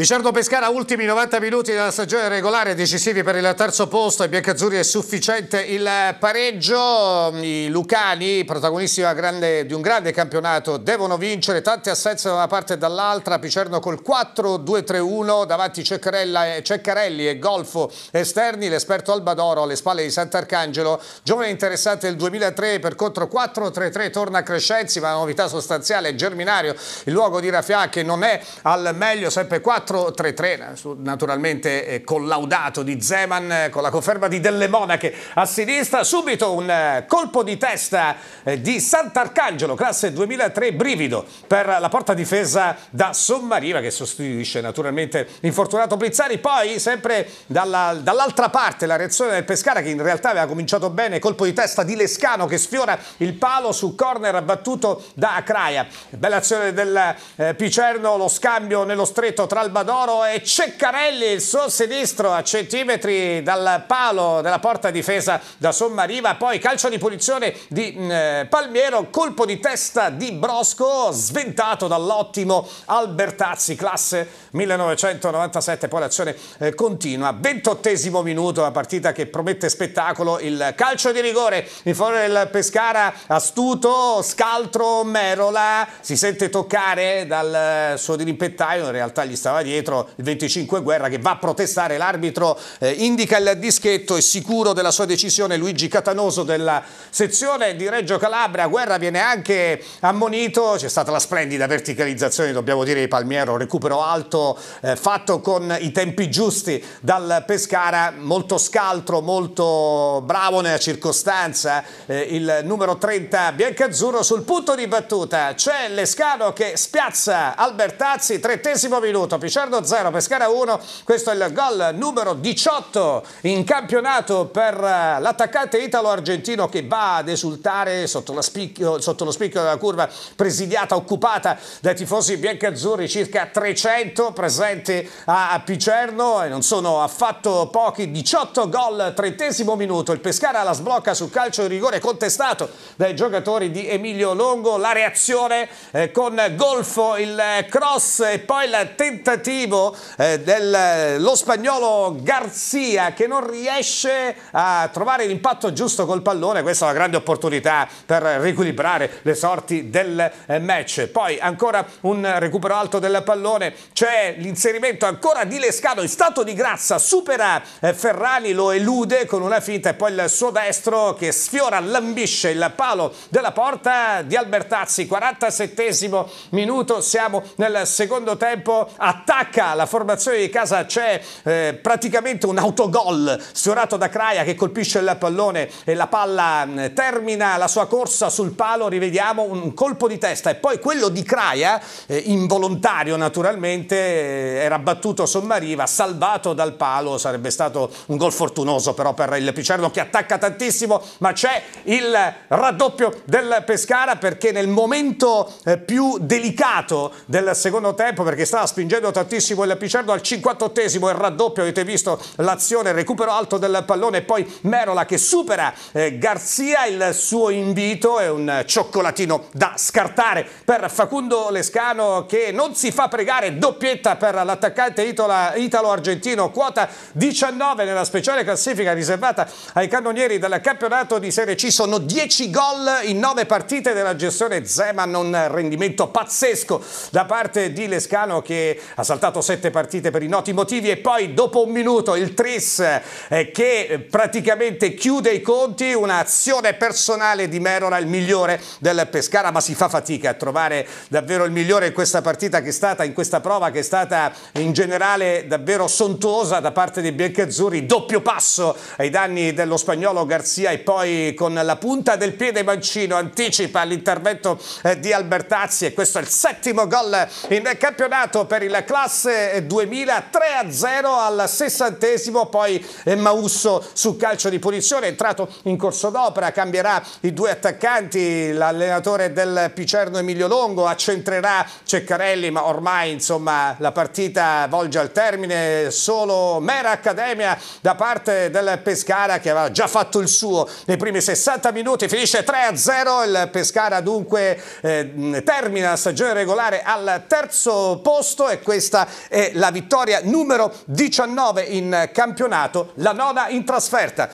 Vicerno Pescara, ultimi 90 minuti della stagione regolare, decisivi per il terzo posto. Ai biancazzurri è sufficiente il pareggio. I Lucani, protagonisti grande, di un grande campionato, devono vincere. Tante assenze da una parte e dall'altra. Picerno col 4-2-3-1. Davanti Ceccarella, Ceccarelli e Golfo esterni. L'esperto Albadoro alle spalle di Sant'Arcangelo. Giovane interessante del 2003 per contro 4-3-3. Torna a Crescenzi, ma la novità sostanziale Germinario. Il luogo di Raffià che non è al meglio, sempre 4 4-3-3, naturalmente eh, collaudato di Zeman eh, con la conferma di Delle Monache a sinistra, subito un eh, colpo di testa di Sant'Arcangelo, classe 2003, brivido per la porta difesa da Sommariva che sostituisce naturalmente infortunato Blizzari, poi sempre dall'altra dall parte la reazione del Pescara che in realtà aveva cominciato bene, colpo di testa di Lescano che sfiora il palo su corner abbattuto da Acraia, bella azione del eh, Picerno, lo scambio nello stretto tra il Calbadoro e Ceccarelli, il suo sinistro a centimetri dal palo della porta difesa da Sommariva, poi calcio di punizione di eh, Palmiero, colpo di testa di Brosco, sventato dall'ottimo Albertazzi, classe 1997, poi l'azione eh, continua, ventottesimo minuto, la partita che promette spettacolo, il calcio di rigore in favore del Pescara, astuto, scaltro, Merola, si sente toccare dal eh, suo dirimpettaio, in realtà gli stava va dietro il 25 Guerra che va a protestare, l'arbitro eh, indica il dischetto, e sicuro della sua decisione Luigi Catanoso della sezione di Reggio Calabria, Guerra viene anche ammonito, c'è stata la splendida verticalizzazione dobbiamo dire di Palmiero, recupero alto eh, fatto con i tempi giusti dal Pescara, molto scaltro, molto bravo nella circostanza, eh, il numero 30 Biancazzurro sul punto di battuta, c'è Lescano che spiazza Albertazzi, trettesimo minuto, Ricciardo 0, Pescara 1, questo è il gol numero 18 in campionato per eh, l'attaccante italo-argentino che va ad esultare sotto, spicchio, sotto, lo spicchio della curva presidiata, occupata dai tifosi biancazzurri, circa 300 presenti a, a Picerno e non sono affatto pochi, 18 gol, trentesimo minuto, il Pescara la sblocca sul calcio di rigore contestato dai giocatori di Emilio Longo, la reazione eh, con Golfo, il eh, cross e poi il tentativo tentativo eh, dello spagnolo Garzia che non riesce a trovare l'impatto giusto col pallone, questa è una grande opportunità per riequilibrare le sorti del eh, match. Poi ancora un recupero alto del pallone, c'è l'inserimento ancora di Lescano in stato di grazia, supera eh, Ferrani, lo elude con una finta e poi il suo destro che sfiora, lambisce il palo della porta di Albertazzi, 47 minuto, siamo nel secondo tempo, attacco attacca la formazione di casa, c'è eh, praticamente un autogol sfiorato da Craia che colpisce il pallone e la palla mh, mm, termina la sua corsa sul palo, rivediamo un colpo di testa e poi quello di Craia, eh, involontario naturalmente, eh, era battuto Sommariva, salvato dal palo, sarebbe stato un gol fortunoso però per il Picerno che attacca tantissimo, ma c'è il raddoppio del Pescara perché nel momento eh, più delicato del secondo tempo, perché stava spingendo tra tantissimo il Picerno al 58esimo il raddoppio avete visto l'azione recupero alto del pallone poi Merola che supera eh, Garzia il suo invito è un cioccolatino da scartare per Facundo Lescano che non si fa pregare doppietta per l'attaccante italo-argentino quota 19 nella speciale classifica riservata ai cannonieri del campionato di Serie C sono 10 gol in 9 partite della gestione Zeman un rendimento pazzesco da parte di Lescano che ha saltato sette partite per i noti motivi e poi dopo un minuto il Tris eh, che eh, praticamente chiude i conti, un'azione personale di Merola, il migliore del Pescara, ma si fa fatica a trovare davvero il migliore in questa partita che è stata, in questa prova che è stata in generale davvero sontuosa da parte dei biancazzurri, doppio passo ai danni dello spagnolo Garzia e poi con la punta del piede Mancino anticipa l'intervento eh, di Albertazzi e questo è il settimo gol in campionato per il club classe 2000 3 a 0 al sessantesimo poi Mausso su calcio di punizione entrato in corso d'opera cambierà i due attaccanti l'allenatore del Picerno Emilio Longo accentrerà Ceccarelli ma ormai insomma la partita volge al termine solo mera accademia da parte del Pescara che aveva già fatto il suo nei primi 60 minuti finisce 3 a 0 il Pescara dunque eh, termina la stagione regolare al terzo posto e questo questa è la vittoria numero 19 in campionato, la nona in trasferta.